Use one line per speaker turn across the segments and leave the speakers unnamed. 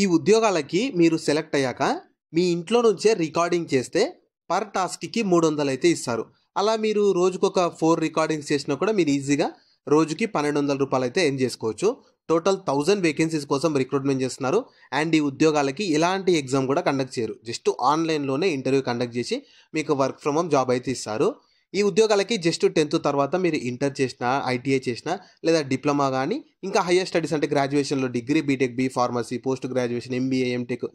ఈ ఉద్యోగాలకి మీరు సెలెక్ట్ అయ్యాక మీ ఇంట్లో నుంచే రికార్డింగ్ చేస్తే పర్ టాస్క్కి మూడు వందలు అయితే ఇస్తారు అలా మీరు రోజుకొక ఫోర్ రికార్డింగ్స్ చేసినా కూడా మీరు ఈజీగా రోజుకి పన్నెండు వందల రూపాయలు అయితే ఎర్న్ చేసుకోవచ్చు టోటల్ థౌజండ్ వేకెన్సీస్ కోసం రిక్రూట్మెంట్ చేస్తున్నారు అండ్ ఈ ఉద్యోగాలకి ఎలాంటి ఎగ్జామ్ కూడా కండక్ట్ చేయరు జస్ట్ ఆన్లైన్లోనే ఇంటర్వ్యూ కండక్ట్ చేసి మీకు వర్క్ ఫ్రమ్ హోమ్ జాబ్ అయితే ఇస్తారు ఈ ఉద్యోగాలకి జస్ట్ టెన్త్ తర్వాత మీరు ఇంటర్ చేసినా ఐటీఐ చేసినా లేదా డిప్లొమా కానీ ఇంకా హయ్యర్ స్టడీస్ అంటే గ్రాడ్యుయేషన్లో degree BTech B pharmacy post graduation MBA MTech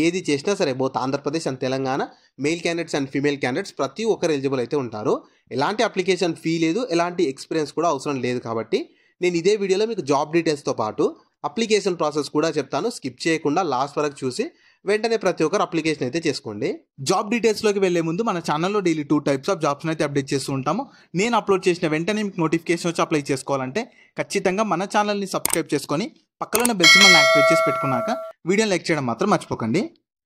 ఏది చేసినా సరే both Andhra Pradesh and Telangana mail candidates and female candidates ప్రతి ఒక్కరు ఎలిజిబుల్ అయితే ఉంటారు ఎలాంటి అప్లికేషన్ ఫీ లేదు ఎలాంటి ఎక్స్పీరియన్స్ కూడా అవసరం లేదు కాబట్టి నేను ఇదే వీడియోలో మీకు జాబ్ డీటెయిల్స్తో పాటు అప్లికేషన్ ప్రాసెస్ కూడా చెప్తాను స్కిప్ చేయకుండా లాస్ట్ వరకు చూసి వెంటనే ప్రతి ఒక్కరు అప్లికేషన్ అయితే చేసుకోండి జాబ్ డీటెయిల్స్లోకి వెళ్లే ముందు మన ఛానల్లో daily two types of jobs అయితే అప్డేట్ చేస్తూ ఉంటాము నేను అప్లోడ్ చేసిన వెంటనే మీకు నోటిఫికేషన్ వచ్చి అప్లై చేసుకోవాలంటే ఖచ్చితంగా మన ఛానల్ని సబ్స్క్రైబ్ చేసుకొని పక్కలోనే బెల్ సింబల్ యాక్టివేట్ చేసి పెట్టుకున్నాక వీడియో లైక్ చేయడం మాత్రం మర్చిపోకండి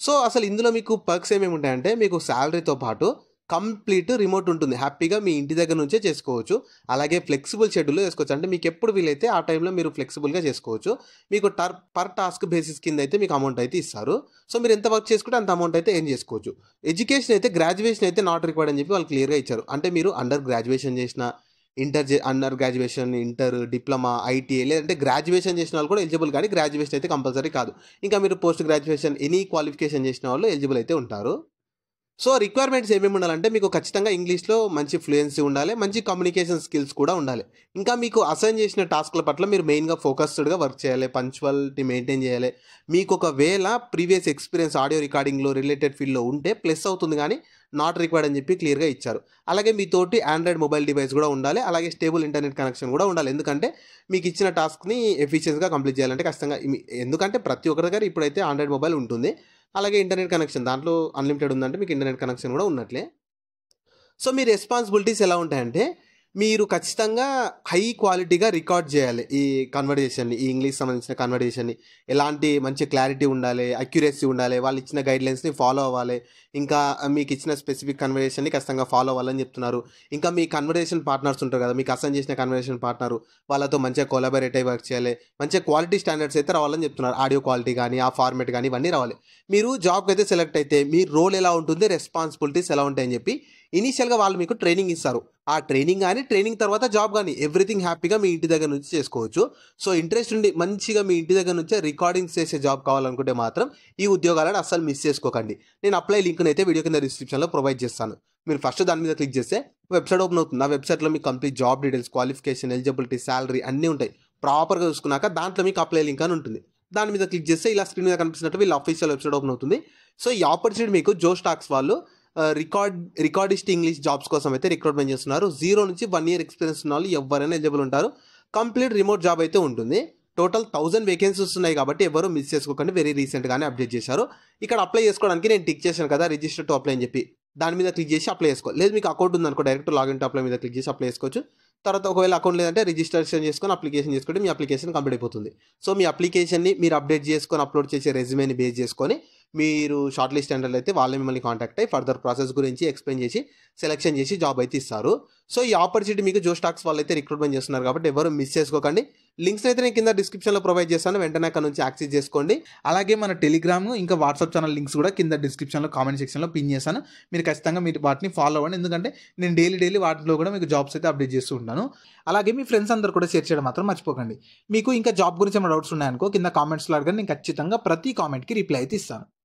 సో అసలు ఇందులో మీకు పర్క్స్ ఏమేమి ఉంటాయంటే మీకు శాలరీతో పాటు కంప్లీట్ రిమోట్ ఉంటుంది హ్యాపీగా మీ ఇంటి దగ్గర నుంచే చేసుకోవచ్చు అలాగే ఫ్లెక్సిబుల్ షెడ్యూల్ వేసుకోవచ్చు అంటే మీకు ఎప్పుడు వీలైతే ఆ టైంలో మీరు ఫ్లెక్సిబుల్గా చేసుకోవచ్చు మీకు టర్ పర్ టాస్క్ బేసిస్ కింద అయితే మీకు అమౌంట్ అయితే ఇస్తారు సో మీరు ఎంత వర్క్ చేసుకుంటే అంత అమౌంట్ అయితే ఏం చేసుకోవచ్చు ఎడ్యుకేషన్ అయితే గ్రాడ్యుయేషన్ అయితే నాట్ రిక్వైర్డ్ అని చెప్పి వాళ్ళు క్లియర్గా ఇచ్చారు అంటే మీరు అండర్ గ్రాడ్యుయేషన్ చేసిన inter under graduation inter diploma ITI లేదంటే గ్రాడ్యుయేషన్ చేసిన వాళ్ళు కూడా ఎలిజిబుల్ కానీ గ్రాడ్యుయేషన్ అయితే కంపల్సరీ కాదు ఇంకా మీరు పోస్ట్ గ్రాడ్యుయేషన్ ఎనీ క్వాలిఫికేషన్ చేసిన వాళ్ళు ఎలిజిబుల్ అయితే ఉంటారు సో రిక్వైర్మెంట్స్ ఏమేమి ఉండాలంటే మీకు ఖచ్చితంగా ఇంగ్లీష్లో మంచి ఫ్లూయెన్సీ ఉండాలి మంచి కమ్యూనికేషన్ స్కిల్స్ కూడా ఉండాలి ఇంకా మీకు అసైన్ చేసిన టాస్క్ల పట్ల మీరు మెయిన్గా ఫోకస్డ్గా వర్క్ చేయాలి పంచువాలిటీ మెయింటైన్ చేయాలి మీకు ఒకవేళ ప్రీవియస్ ఎక్స్పీరియన్స్ ఆడియో రికార్డింగ్లో రిలేటెడ్ ఫీల్డ్లో ఉంటే ప్లస్ అవుతుంది కానీ నాట్ రిక్వైర్డ్ అని చెప్పి క్లియర్గా ఇచ్చారు అలాగే మీతోటి ఆండ్రాయిడ్ మొబైల్ డివైస్ కూడా ఉండాలి అలాగే స్టేబుల్ ఇంటర్నెట్ కనెక్షన్ కూడా ఉండాలి ఎందుకంటే మీకు ఇచ్చిన టాస్క్ని ఎఫిషియన్స్గా కంప్లీట్ చేయాలంటే ఖచ్చితంగా ఎందుకంటే ప్రతి ఒక్కరి దగ్గర ఇప్పుడైతే ఆండ్రాయిడ్ మొబైల్ ఉంటుంది అలాగే ఇంటర్నెట్ కనెక్షన్ దాంట్లో అన్లిమిటెడ్ ఉందంటే మీకు ఇంటర్నెట్ కనెక్షన్ కూడా ఉన్నట్లే సో మీ రెస్పాన్సిబిలిటీస్ ఎలా ఉంటాయంటే మీరు ఖచ్చితంగా హై క్వాలిటీగా రికార్డ్ చేయాలి ఈ కన్వర్జేషన్ని ఈ ఇంగ్లీష్ సంబంధించిన కన్వర్జేషన్ని ఎలాంటి మంచి క్లారిటీ ఉండాలి అక్యురసీ ఉండాలి వాళ్ళు ఇచ్చిన గైడ్లైన్స్ని ఫాలో అవ్వాలి ఇంకా మీకు ఇచ్చిన స్పెసిఫిక్ కన్వర్జేషన్ని ఖచ్చితంగా ఫాలో అవ్వాలని చెప్తున్నారు ఇంకా మీ కన్వర్జేషన్ పార్ట్నర్స్ ఉంటారు కదా మీకు అసైన్ చేసిన కన్వర్జేషన్ పార్ట్నర్ వాళ్ళతో మంచిగా కొలాబరేట్ అయ్యి వర్క్ చేయాలి మంచిగా క్వాలిటీ స్టాండర్డ్స్ అయితే రావాలని చెప్తున్నారు ఆడియో క్వాలిటీ కానీ ఆ ఫార్మేట్ కానీ ఇవన్నీ రావాలి మీరు జాబ్కి అయితే సెలెక్ట్ అయితే మీ రోల్ ఎలా ఉంటుంది రెస్పాన్సిబిలిటీస్ ఎలా ఉంటాయని చెప్పి ఇనీషియల్గా వాళ్ళు మీకు ట్రైనింగ్ ఇస్తారు ఆ ట్రైనింగ్ కానీ ట్రైనింగ్ తర్వాత జాబ్ కానీ ఎవ్రీథింగ్ హ్యాపీగా మీ ఇంటి దగ్గర నుంచి చేసుకోవచ్చు సో ఇంట్రెస్ట్ ఉండి మంచిగా మీ ఇంటి దగ్గర నుంచే రికార్డింగ్స్ చేసే జాబ్ కావాలనుకుంటే మాత్రం ఈ ఉద్యోగాలను అస్సలు మిస్ చేసుకోకండి నేను అప్లై లింక్ని అయితే వీడియో కింద డిస్క్రిప్షన్లో ప్రొవైడ్ చేస్తాను మీరు ఫస్ట్ దాని మీద క్లిక్ చేస్తే వెబ్సైట్ ఓపెన్ అవుతుంది ఆ వెబ్సైట్లో మీకు complete job details qualification eligibility salary అన్నీ ఉంటాయి ప్రాపర్గా చూసుకున్నాక దాంట్లో మీకు అప్లై లింక్ అని ఉంటుంది దాని మీద క్లిక్ చేస్తే ఇలా స్క్రీన్ మీద కనిపిస్తున్నట్టు వీళ్ళ అఫీషియల్ వెబ్సైట్ ఓపెన్ అవుతుంది సో ఈ ఆపర్చునిటీ మీకు జో స్టాక్స్ వాళ్ళు రికార్డ్ రికార్డిస్ట్ ఇంగ్లీష్ జాబ్స్ కోసం అయితే రిక్రూట్మెంట్ చేస్తున్నారు జీరో నుంచి వన్ ఇయర్ ఎక్స్పీరియన్స్ ఉన్న వాళ్ళు ఎవరైనా ఎలిజిబుల్ ఉంటారు కంప్లీట్ రిమోట్ జాబ్ అయితే ఉంటుంది టోటల్ థౌజండ్ వేకెన్సీస్ ఉన్నాయి కాబట్టి ఎవరు మిస్ చేసుకోకండి వెరీ రీసెంట్గానే అప్డేట్ చేశారు ఇక్కడ అప్లై చేసుకోవడానికి నేను టిక్ చేశాను కదా రిజిస్టర్ టు అప్లై అని చెప్పి దాని మీద క్లిక్ చేసి అప్లై చేసుకో లేదు మీకు అకౌంట్ ఉందనుకో డైరెక్ట్ లాగిన్ టు అప్లై మీద క్లిక్ చేసి అప్లై చేసుకోవచ్చు తర్వాత ఒకవేళ అకౌంట్ లేదంటే రిజిస్ట్రేషన్ చేసుకొని అప్లికేషన్ చేసుకుంటే మీ అప్లికేషన్ కంప్లీట్ అయిపోతుంది సో మీ అప్లికేషన్ని మీరు అప్డేట్ చేసుకొని అప్లోడ్ చేసే రెజ్యూమేని బేస్ చేసుకొని మీరు షార్ట్ లిస్ట్ సెంటర్లు అయితే వాళ్ళే మిమ్మల్ని కాంటాక్ట్ అయ్యి ఫర్దర్ ప్రాసెస్ గురించి ఎక్స్ప్లెయిన్ చేసి సెలెక్షన్ చేసి జాబ్ అయితే ఇస్తారు సో ఈ ఆపర్చునిటీ మీకు జో స్టాక్స్ వాళ్ళు అయితే రిక్రూట్మెంట్ చేస్తున్నారు కాబట్టి ఎవరు మిస్ చేసుకోకండి లింక్స్ అయితే నేను కింద డిస్క్రిప్షన్లో ప్రొవైడ్ చేస్తాను వెంటనే అక్కడ నుంచి యాక్సెస్ చేసుకోండి అలాగే మన టెలిగ్రామ్ ఇంకా వాట్సాప్ ఛానల్ లింక్స్ కూడా కింద డిస్క్రిప్షన్లో కామెంట్ సెక్షన్లో పిన్ చేస్తాను మీరు ఖచ్చితంగా మీరు వాటిని ఫాలో అవ్వండి ఎందుకంటే నేను డైలీ డైలీ వాటిలో కూడా మీకు జాబ్స్ అయితే అప్డేట్ చేస్తూ ఉంటాను అలాగే మీ ఫ్రెండ్స్ అందరు కూడా షేర్ చేయడం మాత్రం మర్చిపోకండి మీకు ఇంకా జాబ్ గురించి ఏమైనా డౌట్స్ ఉన్నాయనుకో కింద కామెంట్స్లో అడగండి నేను ఖచ్చితంగా ప్రతి కామెంట్కి రిప్లై అయితే ఇస్తాను